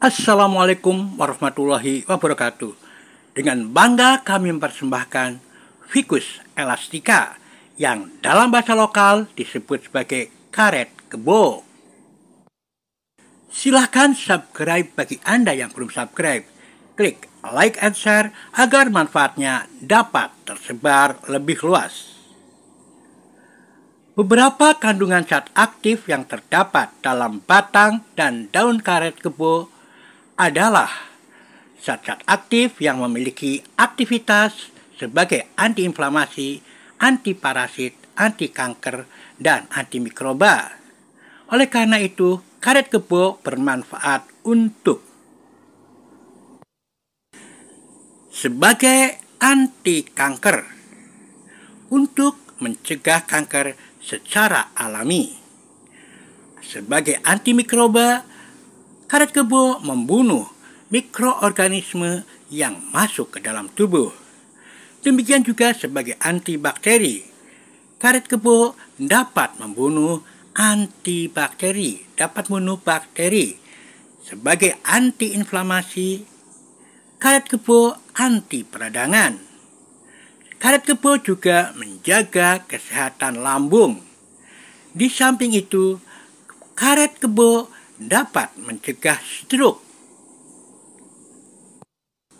Assalamualaikum warahmatullahi wabarakatuh. Dengan bangga kami mempersembahkan Ficus elastica yang dalam bahasa lokal disebut sebagai karet kebo. Silahkan subscribe bagi Anda yang belum subscribe. Klik like and share agar manfaatnya dapat tersebar lebih luas. Beberapa kandungan zat aktif yang terdapat dalam batang dan daun karet kebo adalah zat-zat aktif yang memiliki aktivitas sebagai antiinflamasi, antiparasit, anti kanker, dan antimikroba. Oleh karena itu, karet kebo bermanfaat untuk sebagai anti kanker untuk mencegah kanker secara alami sebagai antimikroba Karet kebo membunuh mikroorganisme yang masuk ke dalam tubuh. Demikian juga sebagai antibakteri. Karet kebo dapat membunuh antibakteri, dapat membunuh bakteri. Sebagai antiinflamasi, karet kebo anti peradangan. Karet kebo juga menjaga kesehatan lambung. Di samping itu, karet kebo dapat mencegah stroke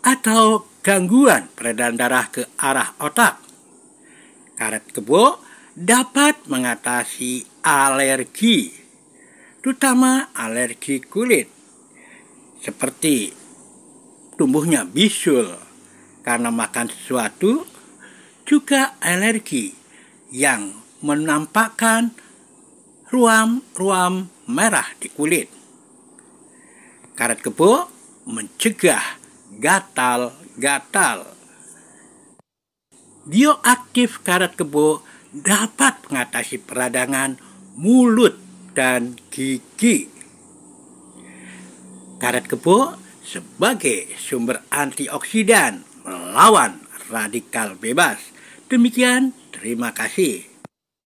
atau gangguan peredaran darah ke arah otak. Karet kebo dapat mengatasi alergi, terutama alergi kulit, seperti tumbuhnya bisul karena makan sesuatu, juga alergi yang menampakkan ruam-ruam merah di kulit. Karet kebo mencegah gatal-gatal. Bioaktif karet kebo dapat mengatasi peradangan mulut dan gigi. Karet kebo sebagai sumber antioksidan melawan radikal bebas. Demikian, terima kasih.